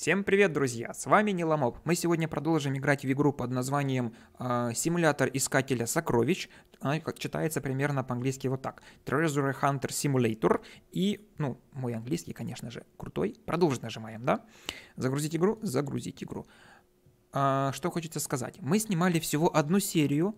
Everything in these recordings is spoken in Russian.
Всем привет, друзья! С вами Неломоп. Мы сегодня продолжим играть в игру под названием э, «Симулятор искателя сокровищ». Она как читается примерно по-английски вот так. Treasure Hunter Simulator. И, ну, мой английский, конечно же, крутой. Продолжить нажимаем, да? Загрузить игру? Загрузить игру. Э, что хочется сказать. Мы снимали всего одну серию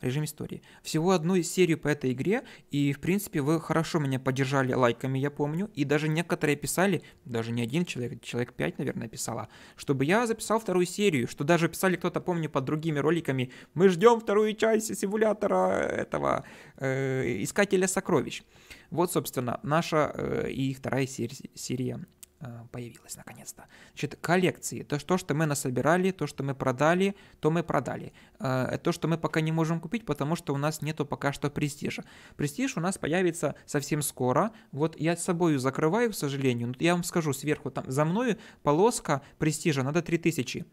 режим истории. Всего одну серию по этой игре, и, в принципе, вы хорошо меня поддержали лайками, я помню, и даже некоторые писали, даже не один человек, человек пять, наверное, писала, чтобы я записал вторую серию, что даже писали кто-то, помню, под другими роликами, мы ждем вторую часть симулятора этого э, Искателя Сокровищ. Вот, собственно, наша э, и вторая серия Э, появилась наконец-то. Значит, коллекции. То, то, что мы насобирали, то, что мы продали, то мы продали. Э, то, что мы пока не можем купить, потому что у нас нету пока что престижа. Престиж у нас появится совсем скоро. Вот я с собой закрываю, к сожалению. Но я вам скажу, сверху там за мной полоска престижа надо 3000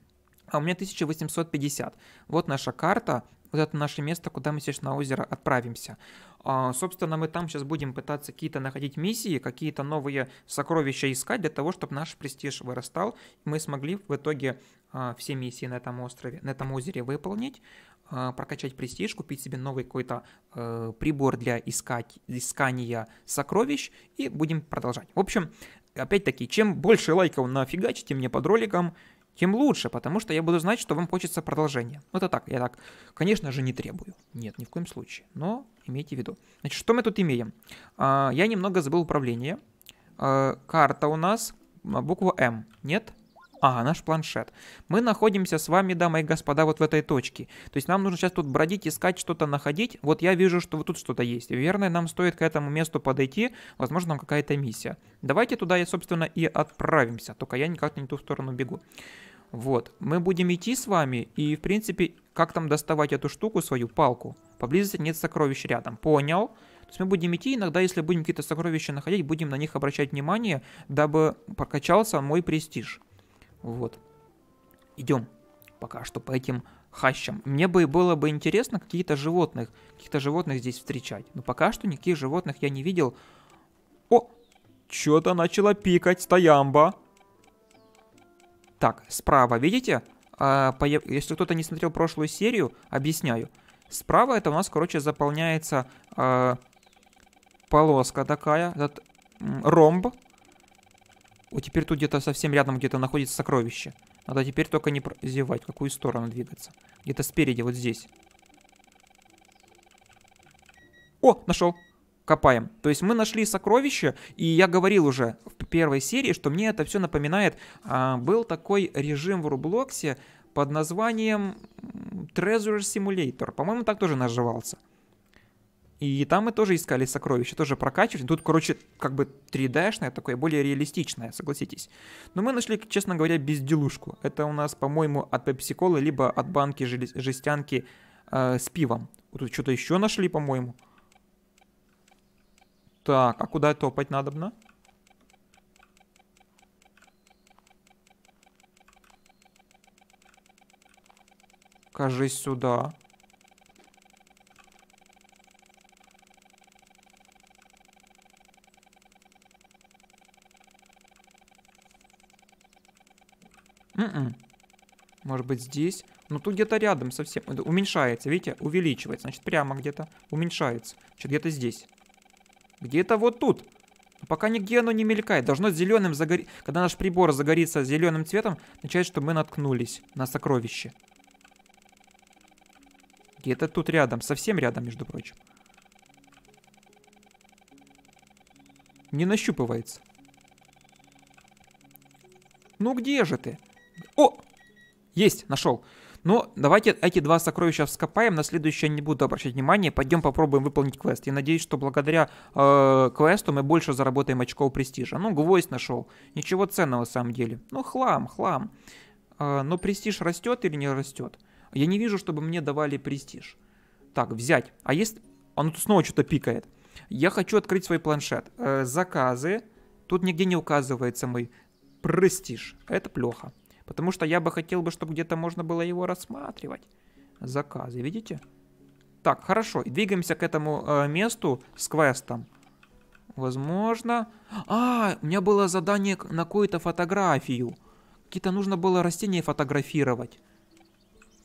а у меня 1850. Вот наша карта, вот это наше место, куда мы сейчас на озеро отправимся. А, собственно, мы там сейчас будем пытаться какие-то находить миссии, какие-то новые сокровища искать для того, чтобы наш престиж вырастал, и мы смогли в итоге а, все миссии на этом острове, на этом озере выполнить, а, прокачать престиж, купить себе новый какой-то а, прибор для искать, искания сокровищ, и будем продолжать. В общем, опять-таки, чем больше лайков нафигачите мне под роликом, тем лучше, потому что я буду знать, что вам хочется продолжения. Это так, я так, конечно же, не требую. Нет, ни в коем случае. Но имейте в виду. Значит, что мы тут имеем? А, я немного забыл управление. А, карта у нас а, буква М, нет? Ага, наш планшет. Мы находимся с вами, дамы и господа, вот в этой точке. То есть нам нужно сейчас тут бродить, искать, что-то находить. Вот я вижу, что вот тут что-то есть. Верно, нам стоит к этому месту подойти. Возможно, там какая-то миссия. Давайте туда, я, собственно, и отправимся. Только я никак не ту сторону бегу. Вот. Мы будем идти с вами, и, в принципе, как там доставать эту штуку, свою палку? Поблизости нет сокровищ рядом. Понял. То есть мы будем идти, иногда, если будем какие-то сокровища находить, будем на них обращать внимание, дабы прокачался мой престиж. Вот. Идем пока что по этим хащам. Мне бы было бы интересно какие-то животных, каких-то животных здесь встречать. Но пока что никаких животных я не видел. О, что-то начало пикать стоямба. Так, справа, видите? А, появ... Если кто-то не смотрел прошлую серию, объясняю. Справа это у нас, короче, заполняется а, полоска такая, этот ромб, о, теперь тут где-то совсем рядом где-то находится сокровище. Надо теперь только не зевать, в какую сторону двигаться. Где-то спереди, вот здесь. О, нашел. Копаем. То есть мы нашли сокровище, и я говорил уже в первой серии, что мне это все напоминает. А, был такой режим в Рублоксе под названием Treasure Simulator. По-моему, так тоже назывался. И там мы тоже искали сокровища, тоже прокачивали. Тут, короче, как бы 3D-шное такое, более реалистичное, согласитесь. Но мы нашли, честно говоря, безделушку. Это у нас, по-моему, от пепси-колы, либо от банки жестянки э, с пивом. Вот тут что-то еще нашли, по-моему. Так, а куда топать надобно? Кажись, сюда. Mm -mm. Может быть здесь? Ну тут где-то рядом совсем. Это уменьшается, видите? Увеличивается. Значит, прямо где-то уменьшается. Что где-то здесь. Где-то вот тут. Но пока нигде оно не мелькает. Должно зеленым загореть. Когда наш прибор загорится зеленым цветом, означает, что мы наткнулись на сокровище. Где-то тут рядом. Совсем рядом, между прочим. Не нащупывается. Ну где же ты? О! Есть, нашел. Ну, давайте эти два сокровища вскопаем. На следующее не буду обращать внимания. Пойдем попробуем выполнить квест. Я надеюсь, что благодаря э, квесту мы больше заработаем очков престижа. Ну, гвоздь нашел. Ничего ценного, на самом деле. Ну, хлам, хлам. Э, но престиж растет или не растет? Я не вижу, чтобы мне давали престиж. Так, взять. А есть... Оно тут снова что-то пикает. Я хочу открыть свой планшет. Э, заказы. Тут нигде не указывается мой престиж. Это плохо. Потому что я бы хотел бы, чтобы где-то можно было его рассматривать. Заказы, видите? Так, хорошо. И Двигаемся к этому э, месту с квестом. Возможно... А, у меня было задание на какую-то фотографию. Какие-то нужно было растения фотографировать.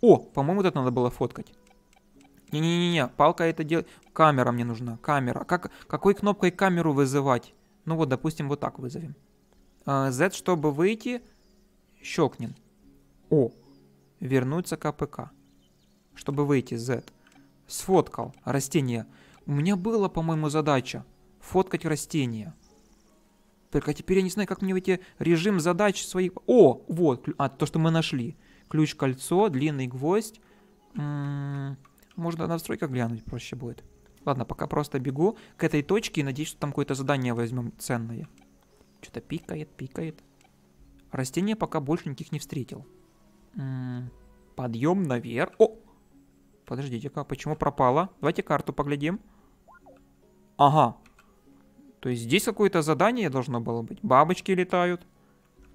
О, по-моему, вот это надо было фоткать. Не-не-не, палка это дел. Камера мне нужна, камера. Как, какой кнопкой камеру вызывать? Ну вот, допустим, вот так вызовем. Э, Z, чтобы выйти, Щелкнем. О. Вернуться КПК, Чтобы выйти Z. Сфоткал растение. У меня была, по-моему, задача фоткать растение. Только теперь я не знаю, как мне выйти режим задач своих... О, вот, а, то, что мы нашли. Ключ-кольцо, длинный гвоздь. М м-м, -м -м, можно на настройках глянуть проще будет. Ладно, пока просто бегу к этой точке и надеюсь, что там какое-то задание возьмем ценное. Что-то пикает, пикает. Растения пока больше никаких не встретил. подъем наверх. О! Подождите-ка, почему пропало? Давайте карту поглядим. Ага. То есть здесь какое-то задание должно было быть. Бабочки летают.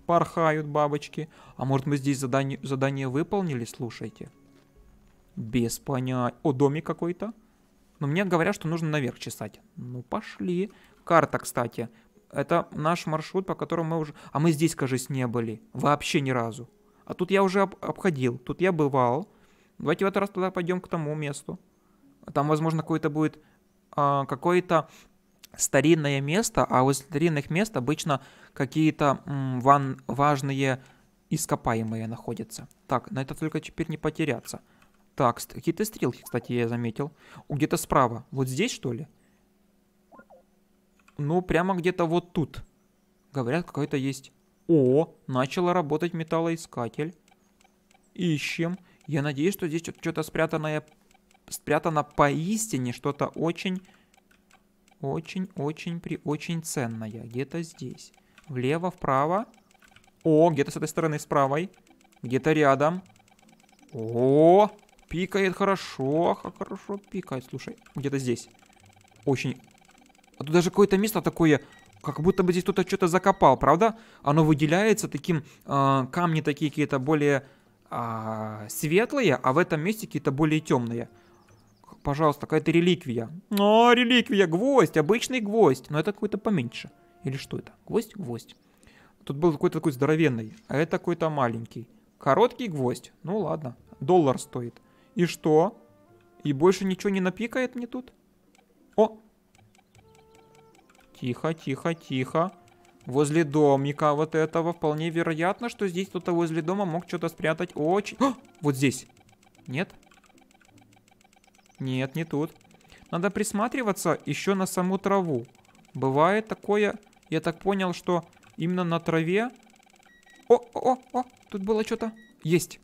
Порхают бабочки. А может мы здесь задание, задание выполнили? Слушайте. Без понятия. О, домик какой-то. Но мне говорят, что нужно наверх чесать. Ну, пошли. Карта, кстати, это наш маршрут, по которому мы уже... А мы здесь, кажется, не были. Вообще ни разу. А тут я уже об- обходил, тут я бывал. Давайте в этот раз тогда пойдем к тому месту. Там, возможно, какое-то будет а, какое-то старинное место, а у старинных мест обычно какие-то важные ископаемые находятся. Так, на это только теперь не потеряться. Так, какие-то стрелки, кстати, я заметил. Где-то справа. Вот здесь, что ли? ну, прямо где-то вот тут. Говорят, какой-то есть. О, начала работать металлоискатель. Ищем. Я надеюсь, что здесь что-то спрятанное... Спрятано поистине что-то очень... Очень-очень при... Очень ценное. Где-то здесь. Влево, вправо. О, где-то с этой стороны, с правой. Где-то рядом. О, пикает хорошо. Хорошо пикает, слушай. Где-то здесь. Очень а тут даже какое-то место такое, как будто бы здесь кто-то что-то закопал, правда? Оно выделяется таким, э, камни такие какие-то более э, светлые, а в этом месте какие-то более темные. Пожалуйста, какая-то реликвия. Но ну, реликвия, гвоздь, обычный гвоздь. Но это какой-то поменьше. Или что это? Гвоздь? Гвоздь. Тут был какой-то такой здоровенный, а это какой-то маленький. Короткий гвоздь. Ну ладно, доллар стоит. И что? И больше ничего не напикает мне тут? О, Тихо, тихо, тихо. Возле домика вот этого. Вполне вероятно, что здесь кто-то возле дома мог что-то спрятать. Очень... О, а, вот здесь. Нет? Нет, не тут. Надо присматриваться еще на саму траву. Бывает такое... Я так понял, что именно на траве... О, о, о, о, тут было что-то. Есть.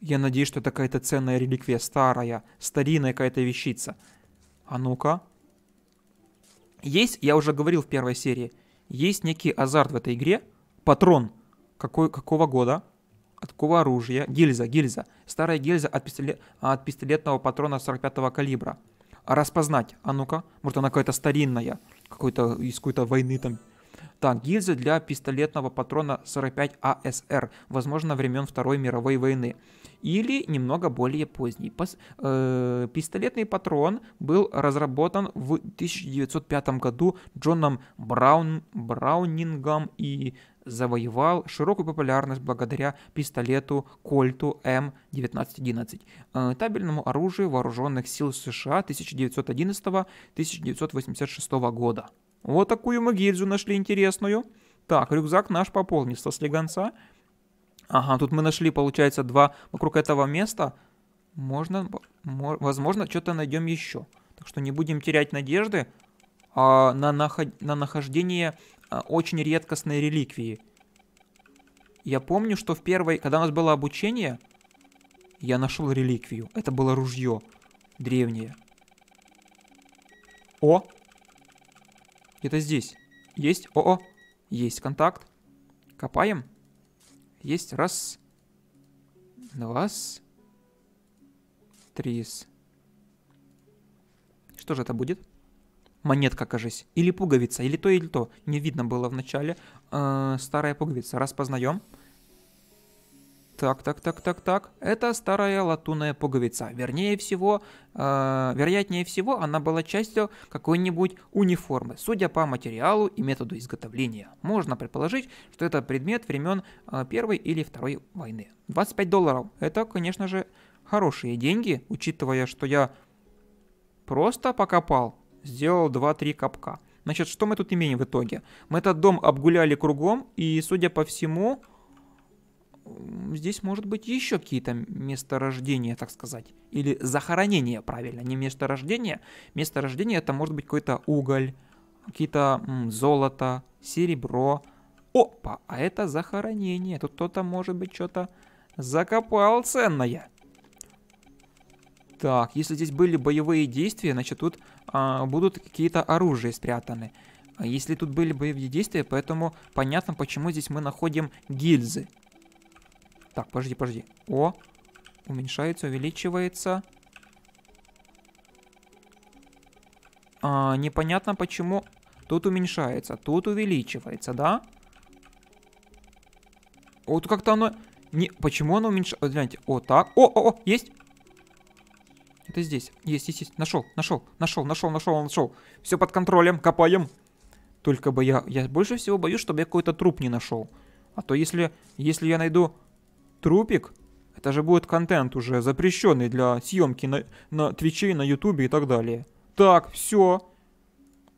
Я надеюсь, что это какая-то ценная реликвия, старая, старинная какая-то вещица. А ну-ка. Есть, я уже говорил в первой серии, есть некий азарт в этой игре. Патрон. Какой, какого года? От какого оружия? Гильза, гильза. Старая гильза от, пистолет, от пистолетного патрона 45-го калибра. Распознать. А ну-ка. Может, она какая-то старинная. Какой-то из какой-то войны там так, гильзы для пистолетного патрона 45 АСР, возможно, времен Второй мировой войны. Или немного более поздний. Пос, э, пистолетный патрон был разработан в 1905 году Джоном Браун, Браунингом и завоевал широкую популярность благодаря пистолету Кольту М1911, э, табельному оружию вооруженных сил США 1911-1986 года. Вот такую мы гильзу нашли интересную. Так, рюкзак наш пополнится слегонца. Ага, тут мы нашли, получается, два вокруг этого места. Можно, возможно, что-то найдем еще. Так что не будем терять надежды а, на, наход, на нахождение а, очень редкостной реликвии. Я помню, что в первой, когда у нас было обучение, я нашел реликвию. Это было ружье древнее. О, это здесь. Есть. О-о. Есть контакт. Копаем. Есть. Раз. Два. Три. Что же это будет? монетка, кажись. Или пуговица, или то, или то. Не видно было в начале. Э, старая пуговица. Распознаем. Распознаем. Так, так, так, так, так. Это старая латунная пуговица. Вернее всего, э, вероятнее всего, она была частью какой-нибудь униформы, судя по материалу и методу изготовления. Можно предположить, что это предмет времен э, Первой или Второй войны. 25 долларов. Это, конечно же, хорошие деньги, учитывая, что я просто покопал, сделал 2-3 капка. Значит, что мы тут имеем в итоге? Мы этот дом обгуляли кругом, и, судя по всему, здесь может быть еще какие-то месторождения, так сказать. Или захоронения, правильно, не месторождения. Месторождение это может быть какой-то уголь, какие-то золото, серебро. Опа, а это захоронение. Тут кто-то может быть что-то закопал ценное. Так, если здесь были боевые действия, значит тут а, будут какие-то оружия спрятаны. А если тут были боевые действия, поэтому понятно, почему здесь мы находим гильзы. Так, подожди, подожди. О, уменьшается, увеличивается. А, непонятно почему. Тут уменьшается, тут увеличивается, да? Вот как-то оно... Не... Почему оно уменьшается? Гляньте, о, так. О, о, о, есть. Это здесь. Есть, есть, есть. Нашел, нашел, нашел, нашел, нашел, нашел. Все под контролем, копаем. Только бы я... Я больше всего боюсь, чтобы я какой-то труп не нашел. А то если... Если я найду Трупик? Это же будет контент уже запрещенный для съемки на, на Твиче, на Ютубе и так далее. Так, все.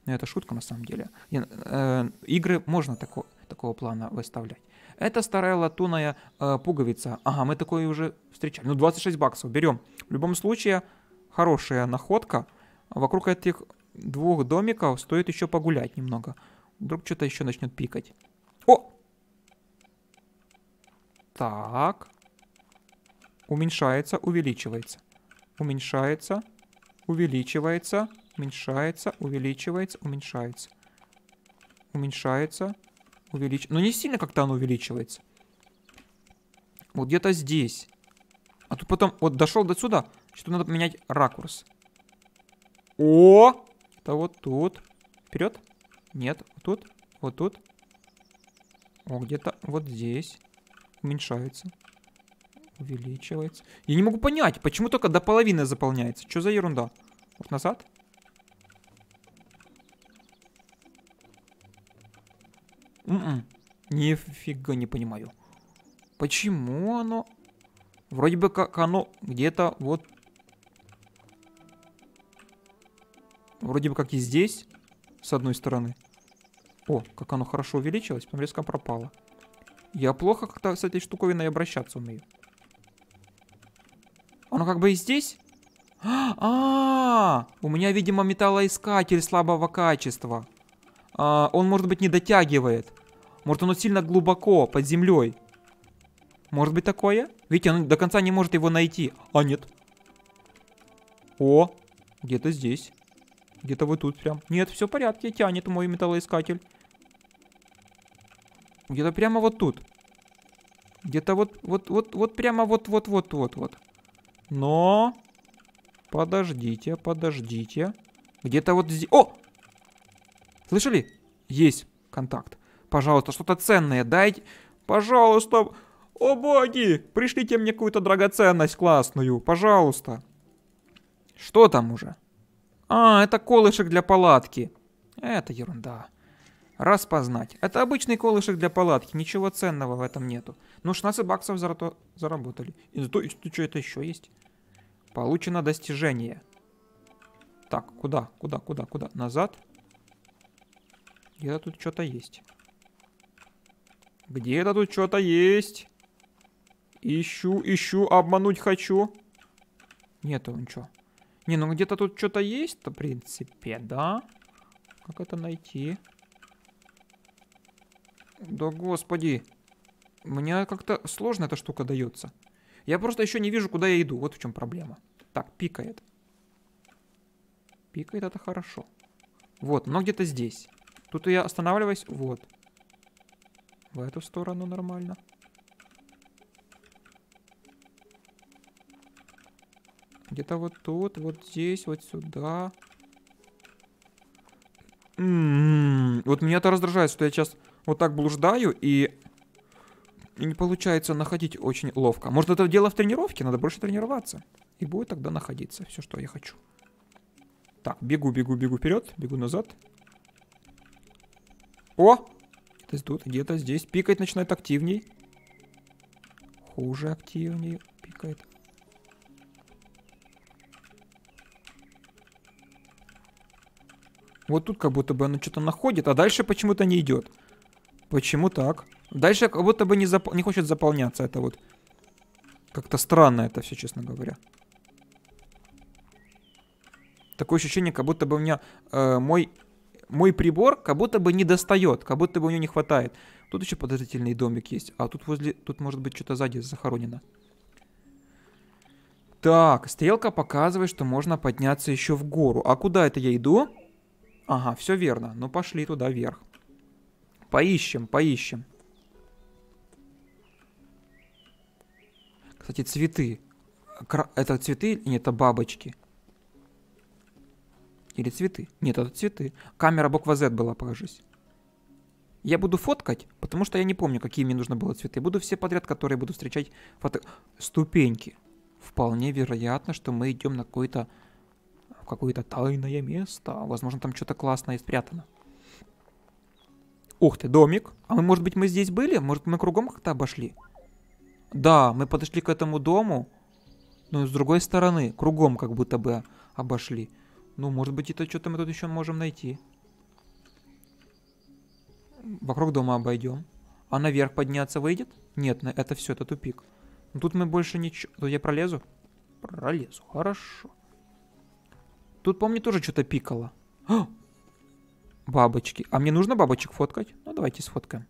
Ну, это шутка на самом деле. Я, э, игры можно тако, такого плана выставлять. Это старая латунная э, пуговица. Ага, мы такое уже встречали. Ну, 26 баксов берем. В любом случае, хорошая находка. Вокруг этих двух домиков стоит еще погулять немного. Вдруг что-то еще начнет пикать. О, так. Уменьшается, увеличивается. Уменьшается, увеличивается, уменьшается, увеличивается, уменьшается. Уменьшается, увеличивается. Но ну, не сильно как-то оно увеличивается. Вот где-то здесь. А тут потом, вот дошел до сюда. Что то надо поменять ракурс. О! Это вот тут. Вперед. Нет, вот тут, вот тут. О, где-то вот здесь. Уменьшается. Увеличивается. Я не могу понять, почему только до половины заполняется. Что за ерунда? Вот назад. М м-м, -м. Нифига не понимаю. Почему оно... Вроде бы как оно где-то вот... Вроде бы как и здесь, с одной стороны. О, как оно хорошо увеличилось, потом резко пропало. Я плохо как-то с этой штуковиной обращаться умею. Оно как бы и здесь? А, -а, -а! у меня, видимо, металлоискатель слабого качества. А, он, может быть, не дотягивает. Может, оно сильно глубоко, под землей. Может быть такое? Видите, он до конца не может его найти. А, нет. О, где-то здесь. Где-то вот тут прям. Нет, все в порядке, тянет мой металлоискатель. Где-то прямо вот тут. Где-то вот, вот, вот, вот прямо вот, вот, вот, вот, вот. Но... Подождите, подождите. Где-то вот здесь... О! Слышали? Есть контакт. Пожалуйста, что-то ценное дайте. Пожалуйста. О, боги! Пришлите мне какую-то драгоценность классную. Пожалуйста. Что там уже? А, это колышек для палатки. Это ерунда. Распознать. Это обычный колышек для палатки, ничего ценного в этом нету. Ну 16 баксов зато заработали. И зато что это еще есть? Получено достижение. Так, куда, куда, куда, куда? Назад. Где-то тут что-то есть. Где-то тут что-то есть. Ищу, ищу, обмануть хочу. Нету ничего. Не, ну где-то тут что-то есть-то, в принципе, да? Как это найти? Да господи. Мне как-то сложно эта штука дается. Я просто еще не вижу, куда я иду. Вот в чем проблема. Так, пикает. Пикает это хорошо. Вот, но где-то здесь. Тут я останавливаюсь. Вот. В эту сторону нормально. Где-то вот тут, вот здесь, вот сюда. М вот меня это раздражает, что я сейчас вот так блуждаю и... и не получается находить очень ловко. Может, это дело в тренировке, надо больше тренироваться. И будет тогда находиться все, что я хочу. Так, бегу, бегу, бегу вперед, бегу назад. О! Где-то тут, где-то здесь. пикает начинает активней. Хуже активней пикает. Вот тут как будто бы оно что-то находит, а дальше почему-то не идет. Почему так? Дальше как будто бы не, зап... не хочет заполняться это вот. Как-то странно это все, честно говоря. Такое ощущение, как будто бы у меня э, мой, мой прибор как будто бы не достает, как будто бы у него не хватает. Тут еще подозрительный домик есть, а тут возле, тут может быть что-то сзади захоронено. Так, стрелка показывает, что можно подняться еще в гору. А куда это я иду? Ага, все верно. Ну, пошли туда вверх. Поищем, поищем. Кстати, цветы. Это цветы? Нет, это бабочки. Или цветы? Нет, это цветы. Камера буква Z была, покажись. Я буду фоткать, потому что я не помню, какие мне нужно было цветы. Буду все подряд, которые буду встречать фото... Ступеньки. Вполне вероятно, что мы идем на какой-то какое-то тайное место. Возможно, там что-то классное спрятано. Ух ты, домик. А мы, может быть, мы здесь были? Может, мы кругом как-то обошли? Да, мы подошли к этому дому. Но с другой стороны, кругом как будто бы обошли. Ну, может быть, это что-то мы тут еще можем найти. Вокруг дома обойдем. А наверх подняться выйдет? Нет, это все, это тупик. Ну, тут мы больше ничего... Тут я пролезу? Пролезу, хорошо. Тут, помню, тоже что-то пикало. О! А! Бабочки. А мне нужно бабочек фоткать? Ну, давайте сфоткаем.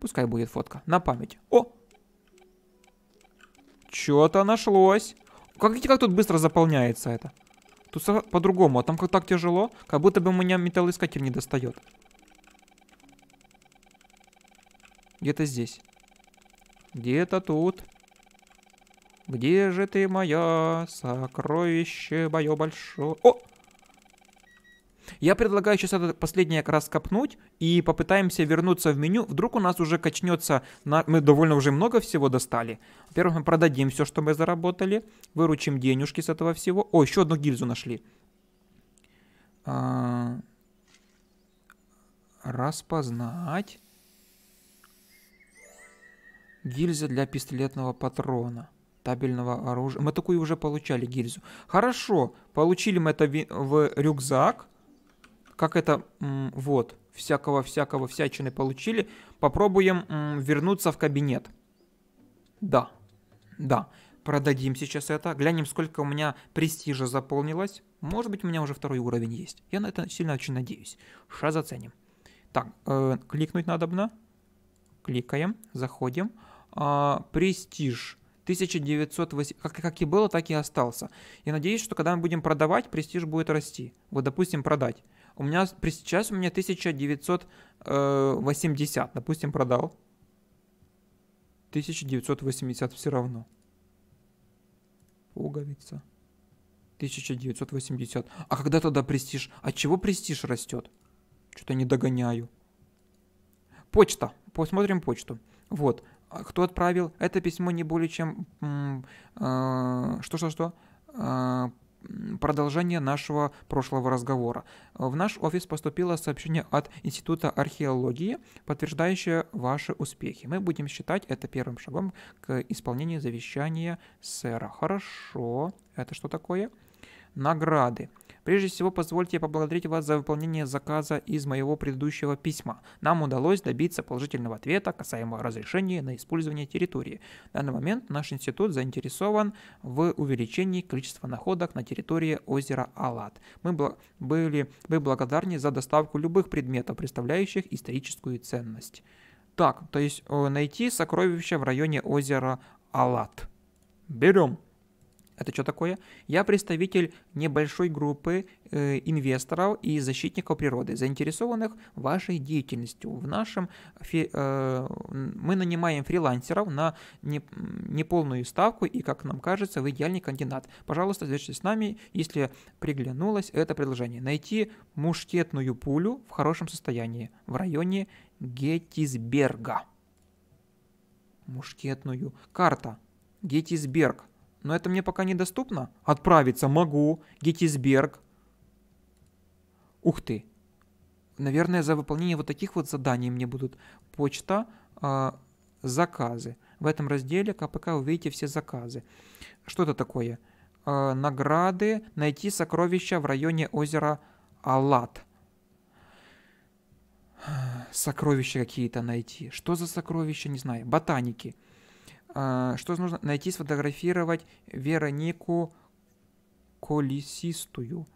Пускай будет фотка. На память. О! Что-то нашлось. Как, видите, как тут быстро заполняется это? Тут по-другому, а там как так тяжело, как будто бы у меня металлоискатель не достает. Где-то здесь. Где-то тут. Где же ты, моя сокровище, мое большое... О! Я предлагаю сейчас это последнее как раз копнуть и попытаемся вернуться в меню. Вдруг у нас уже качнется... На... Мы довольно уже много всего достали. Во-первых, мы продадим все, что мы заработали. Выручим денежки с этого всего. О, еще одну гильзу нашли. А... Распознать. Гильза для пистолетного патрона табельного оружия. Мы такую уже получали гильзу. Хорошо, получили мы это в рюкзак. Как это, вот, всякого-всякого всячины получили. Попробуем вернуться в кабинет. Да, да. Продадим сейчас это. Глянем, сколько у меня престижа заполнилось. Может быть, у меня уже второй уровень есть. Я на это сильно очень надеюсь. Ша заценим. Так, э, кликнуть надо бы. Кликаем, заходим. Э, престиж. 1908, как, как и было, так и остался. Я надеюсь, что когда мы будем продавать, престиж будет расти. Вот, допустим, продать. У меня сейчас у меня 1980, э, допустим, продал. 1980 все равно. Пуговица. 1980. А когда тогда престиж? От чего престиж растет? Что-то не догоняю. Почта. Посмотрим почту. Вот. А кто отправил это письмо не более чем э, что-что-что э, продолжение нашего прошлого разговора. В наш офис поступило сообщение от Института археологии, подтверждающее ваши успехи. Мы будем считать это первым шагом к исполнению завещания сэра. Хорошо. Это что такое? Награды. Прежде всего, позвольте поблагодарить вас за выполнение заказа из моего предыдущего письма. Нам удалось добиться положительного ответа касаемо разрешения на использование территории. В данный момент наш институт заинтересован в увеличении количества находок на территории озера Алат. Мы бл- были бы благодарны за доставку любых предметов, представляющих историческую ценность. Так, то есть э, найти сокровища в районе озера Алат. Берем. Это что такое? Я представитель небольшой группы э, инвесторов и защитников природы, заинтересованных вашей деятельностью. В нашем фи, э, мы нанимаем фрилансеров на не, неполную ставку и, как нам кажется, в идеальный кандидат. Пожалуйста, свяжитесь с нами, если приглянулось это предложение. Найти мушкетную пулю в хорошем состоянии в районе Геттисберга. Мушкетную карта. Геттисберг но это мне пока недоступно. Отправиться могу. Геттисберг. Ух ты. Наверное, за выполнение вот таких вот заданий мне будут почта, э, заказы. В этом разделе КПК вы видите все заказы. Что это такое? Э, награды. Найти сокровища в районе озера Алат. Сокровища какие-то найти. Что за сокровища? Не знаю. Ботаники. Ботаники. А, что нужно? Найти, сфотографировать Веронику колесистую,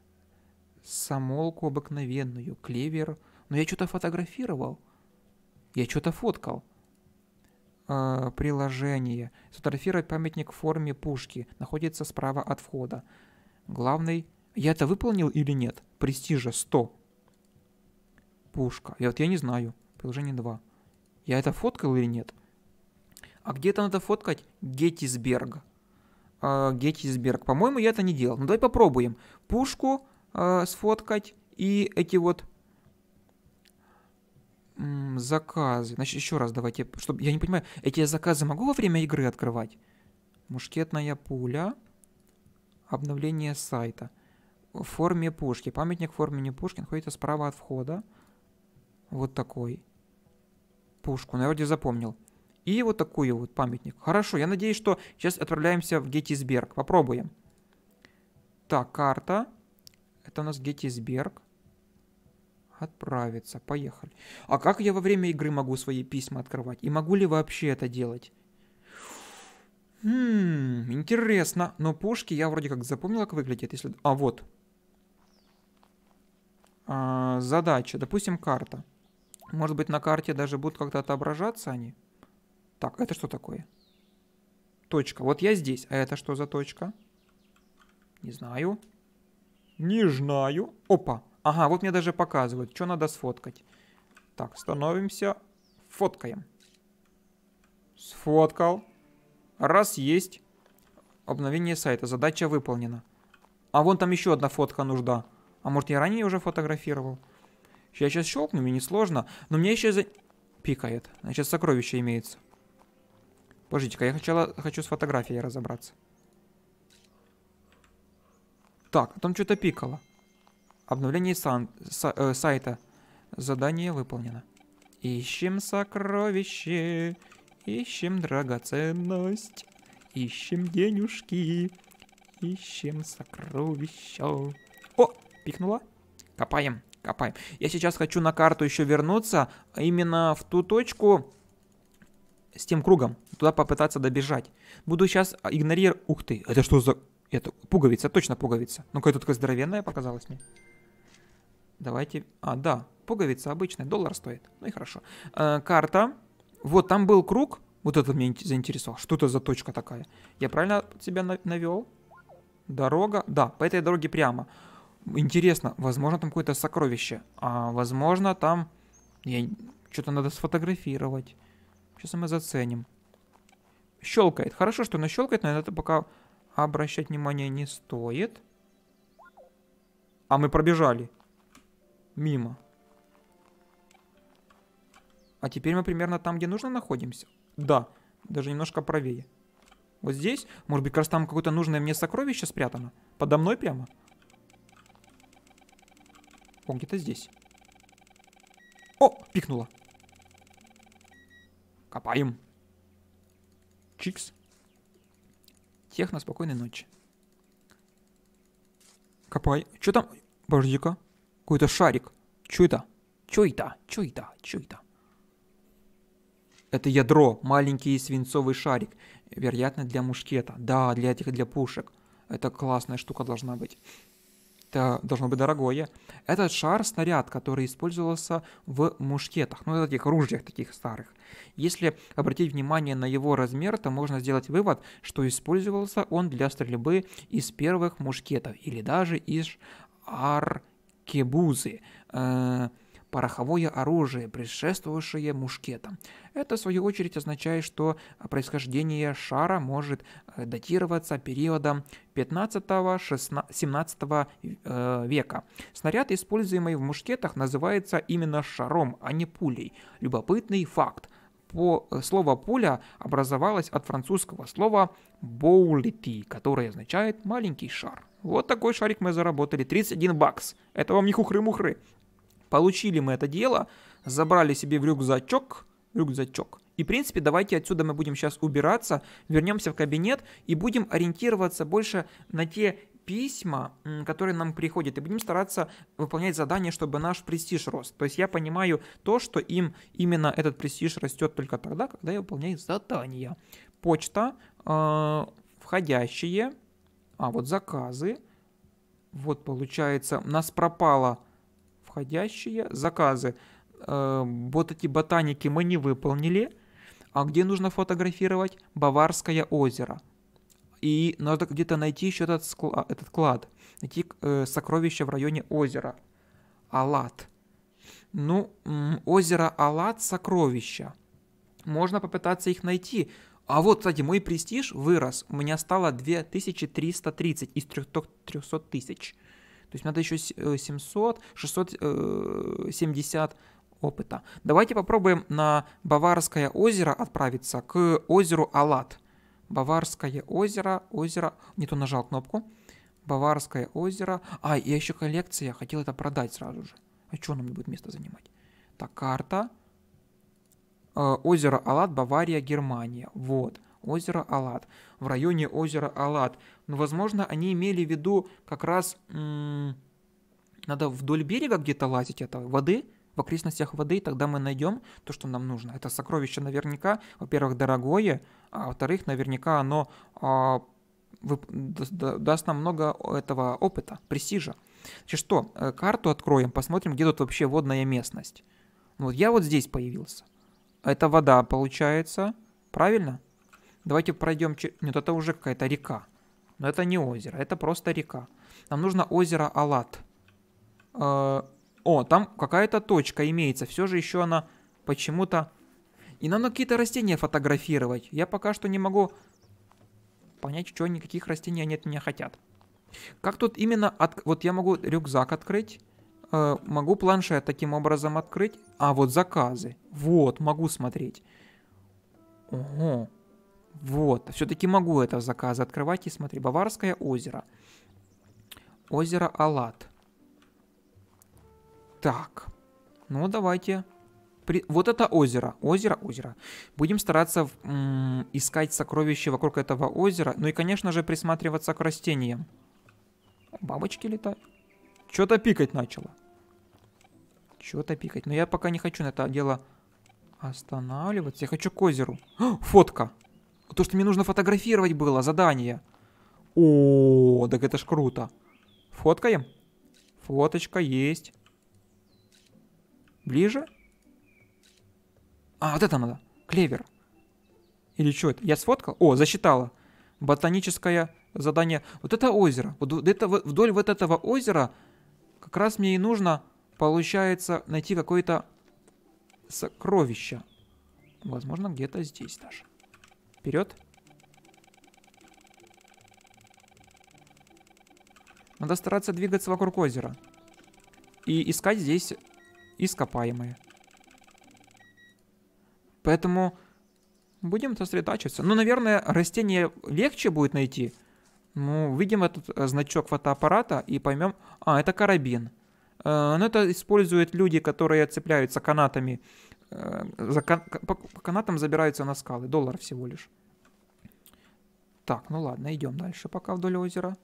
самолку обыкновенную, клевер. Но я что-то фотографировал. Я что-то фоткал. Э, приложение. Сфотографировать памятник в форме пушки. Находится справа от входа. Главный... Я это выполнил или нет? Престижа 100. Пушка. Я вот я не знаю. Приложение 2. Я это фоткал или нет? а где-то надо фоткать Геттисберг. Э, Геттисберг. По-моему, я это не делал. Ну, давай попробуем. Пушку э, сфоткать и эти вот м, заказы. Значит, еще раз давайте, чтобы я не понимаю, эти заказы могу во время игры открывать? Мушкетная пуля. Обновление сайта. В форме пушки. Памятник в форме не пушки находится справа от входа. Вот такой. Пушку. Ну, я вроде запомнил. И вот такой вот памятник. Хорошо, я надеюсь, что сейчас отправляемся в Геттисберг. Попробуем. Так, карта. Это у нас Геттисберг. Отправиться. Поехали. А как я во время игры могу свои письма открывать? И могу ли вообще это делать? Хм, интересно. Но пушки я вроде как запомнил, как выглядят. Если... А, вот. А, задача. Допустим, карта. Может быть, на карте даже будут как-то отображаться они? Так, это что такое? Точка. Вот я здесь. А это что за точка? Не знаю. Не знаю. Опа. Ага, вот мне даже показывают, что надо сфоткать. Так, становимся. Фоткаем. Сфоткал. Раз есть. Обновление сайта. Задача выполнена. А вон там еще одна фотка нужда. А может я ранее уже фотографировал? Я сейчас щелкну, мне несложно. Но мне еще за... Пикает. Значит, сокровище имеется. Подождите-ка, я хотела, хочу с фотографией разобраться. Так, а там что-то пикало. Обновление сан, са, э, сайта. Задание выполнено. Ищем сокровище. Ищем драгоценность. Ищем денежки. Ищем сокровища. О, пикнула. Копаем, копаем. Я сейчас хочу на карту еще вернуться. А именно в ту точку, с тем кругом, туда попытаться добежать. Буду сейчас а, игнорировать... Ух ты, это что за... Это пуговица, точно пуговица. ну какая-то такая здоровенная показалась мне. Давайте... А, да, пуговица обычная, доллар стоит. Ну и хорошо. Э, карта. Вот там был круг. Вот это меня заинтересовало. Что это за точка такая? Я правильно себя навел? Дорога. Да, по этой дороге прямо. Интересно, возможно, там какое-то сокровище. А возможно, там... Я... Что-то надо сфотографировать. Сейчас мы заценим. Щелкает. Хорошо, что она щелкает, но это пока обращать внимание не стоит. А мы пробежали. Мимо. А теперь мы примерно там, где нужно, находимся. Да, даже немножко правее. Вот здесь? Может быть, как раз там какое-то нужное мне сокровище спрятано? Подо мной прямо? О, где-то здесь. О, пикнуло. Копаем. Чикс. Техно, спокойной ночи. Копай. Что там? Подожди-ка. Какой-то шарик. Что это? Что это? Что это? Что это? Это ядро, маленький свинцовый шарик. Вероятно, для мушкета. Да, для этих, для пушек. Это классная штука должна быть это должно быть дорогое. Этот шар — снаряд, который использовался в мушкетах, ну, таких ружьях таких старых. Если обратить внимание на его размер, то можно сделать вывод, что использовался он для стрельбы из первых мушкетов или даже из аркебузы. Э -э пороховое оружие, предшествовавшее мушкетам. Это, в свою очередь, означает, что происхождение шара может э, датироваться периодом 15-17 э, века. Снаряд, используемый в мушкетах, называется именно шаром, а не пулей. Любопытный факт по э, слово пуля образовалось от французского слова «боулити», которое означает «маленький шар». Вот такой шарик мы заработали, 31 бакс. Это вам не хухры-мухры. Получили мы это дело, забрали себе в рюкзачок, рюкзачок. И, в принципе, давайте отсюда мы будем сейчас убираться, вернемся в кабинет и будем ориентироваться больше на те письма, которые нам приходят, и будем стараться выполнять задания, чтобы наш престиж рос. То есть я понимаю то, что им именно этот престиж растет только тогда, когда я выполняю задания. Почта, э, входящие, а вот заказы. Вот получается, у нас пропало входящие заказы. Э, вот эти ботаники мы не выполнили. А где нужно фотографировать? Баварское озеро. И надо где-то найти еще этот, склад, этот клад. Найти э, сокровище в районе озера. Алат. Ну, озеро Алат – сокровища. Можно попытаться их найти. А вот, кстати, мой престиж вырос. У меня стало 2330 из 300 тысяч. То есть надо еще 700, 670 опыта. Давайте попробуем на Баварское озеро отправиться к озеру Алат. Баварское озеро, озеро... Не то нажал кнопку. Баварское озеро. А, я еще коллекция, хотел это продать сразу же. А что нам будет место занимать? Так, карта. Э, озеро Алат, Бавария, Германия. Вот озеро Алат, в районе озера Алат. Но, возможно, они имели в виду как раз... М- надо вдоль берега где-то лазить, это воды, в окрестностях воды, и тогда мы найдем то, что нам нужно. Это сокровище наверняка, во-первых, дорогое, а во-вторых, наверняка оно а, вып- даст нам много этого опыта, престижа. Значит, что, э, карту откроем, посмотрим, где тут вообще водная местность. Вот я вот здесь появился. Это вода получается, правильно? Давайте пройдем... Че... Нет, это уже какая-то река. Но это не озеро, это просто река. Нам нужно озеро Алат. Э -э о, там какая-то точка имеется. Все же еще она почему-то... И надо какие-то растения фотографировать. Я пока что не могу понять, что никаких растений они от меня хотят. Как тут именно... От... Вот я могу рюкзак открыть. Э могу планшет таким образом открыть. А, вот заказы. Вот, могу смотреть. Ого. Вот, все-таки могу это заказы открывать и смотри. Баварское озеро. Озеро Алат. Так, ну давайте. При... Вот это озеро, озеро, озеро. Будем стараться искать сокровища вокруг этого озера. Ну и, конечно же, присматриваться к растениям. Бабочки летают. Что-то пикать начало. Что-то пикать. Но я пока не хочу на это дело останавливаться. Я хочу к озеру. фотка. То, что мне нужно фотографировать было, задание. О, так это ж круто. Фоткаем? Фоточка есть. Ближе? А, вот это надо. Клевер. Или что это? Я сфоткал? О, засчитала. Ботаническое задание. Вот это озеро. Вот это, вдоль вот этого озера как раз мне и нужно, получается, найти какое-то сокровище. Возможно, где-то здесь даже. Вперед. Надо стараться двигаться вокруг озера. И искать здесь ископаемые. Поэтому будем сосредотачиваться. Ну, наверное, растение легче будет найти. Ну, видим этот э, значок фотоаппарата и поймем... А, это карабин. Э, но это используют люди, которые цепляются канатами Э, за кан... по канатам забираются на скалы. Доллар всего лишь. Так, ну ладно, идем дальше пока вдоль озера.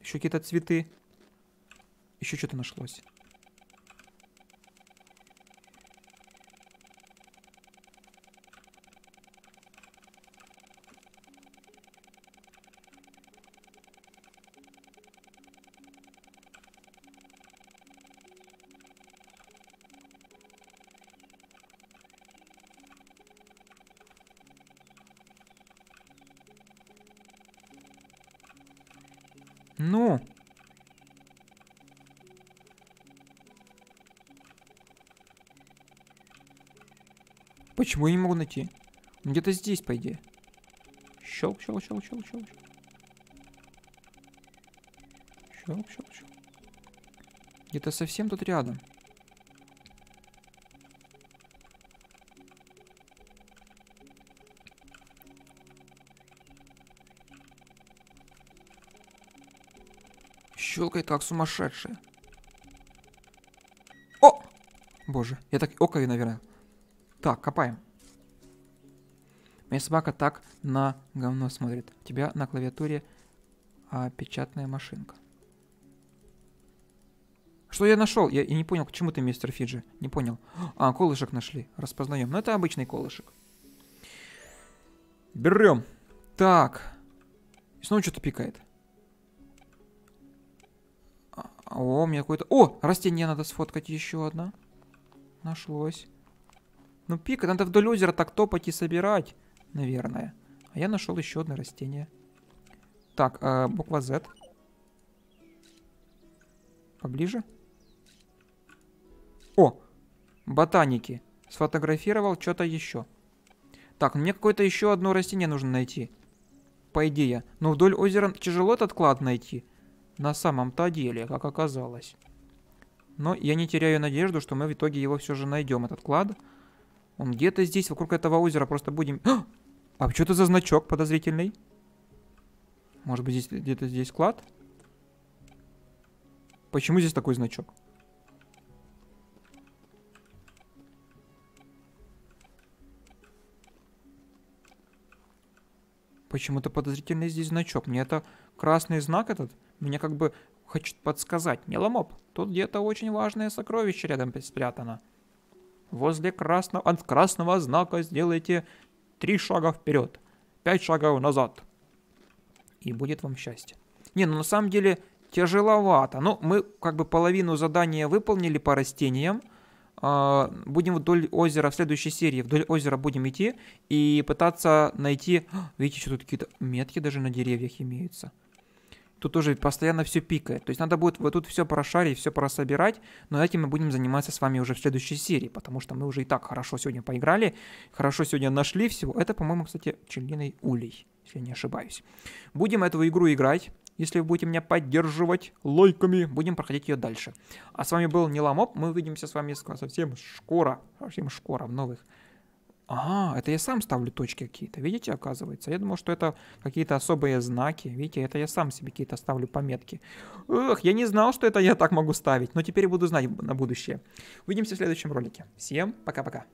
Еще какие-то цветы. Еще что-то нашлось. Почему я не могу найти? Где-то здесь, по идее. Щелк, щелк, щелк, щелк, щелк. Щелк, щелк, щелк. Где-то совсем тут рядом. Щелкает как сумасшедшая. О! Боже, я так око, наверное, так, копаем. Моя собака так на говно смотрит. У тебя на клавиатуре а, печатная машинка. Что я нашел? Я, я не понял, к чему ты, мистер Фиджи. Не понял. А, колышек нашли. Распознаем. Ну это обычный колышек. Берем. Так. И снова что-то пикает. А, а, о, у меня какое-то... О, растение надо сфоткать еще одно. Нашлось. Ну, пик, надо вдоль озера так топать и собирать, наверное. А я нашел еще одно растение. Так, э, буква Z. Поближе. О, ботаники. Сфотографировал что-то еще. Так, ну, мне какое-то еще одно растение нужно найти. По идее. Но вдоль озера тяжело этот клад найти. На самом-то деле, как оказалось. Но я не теряю надежду, что мы в итоге его все же найдем, этот клад. Клад. Он где-то здесь, вокруг этого озера. Просто будем... А что это за значок подозрительный? Может быть, здесь где-то здесь клад? Почему здесь такой значок? Почему-то подозрительный здесь значок. Мне это красный знак этот, меня как бы хочет подсказать. Не ломоп. тут где-то очень важное сокровище рядом спрятано. Возле красного, от красного знака сделайте три шага вперед, пять шагов назад. И будет вам счастье. Не, ну на самом деле тяжеловато. Но ну, мы как бы половину задания выполнили по растениям. А, будем вдоль озера в следующей серии, вдоль озера будем идти и пытаться найти... «А, видите, что тут какие-то метки даже на деревьях имеются тут тоже постоянно все пикает. То есть надо будет вот тут все прошарить, все прособирать, но этим мы будем заниматься с вами уже в следующей серии, потому что мы уже и так хорошо сегодня поиграли, хорошо сегодня нашли всего. Это, по-моему, кстати, пчелиный улей, если я не ошибаюсь. Будем эту игру играть. Если вы будете меня поддерживать лайками, будем проходить ее дальше. А с вами был Ниламоп. Мы увидимся с вами совсем скоро, совсем скоро в новых Ага, это я сам ставлю точки какие-то, видите, оказывается. Я думал, что это какие-то особые знаки. Видите, это я сам себе какие-то ставлю пометки. Эх, я не знал, что это я так могу ставить, но теперь буду знать на будущее. Увидимся в следующем ролике. Всем пока-пока.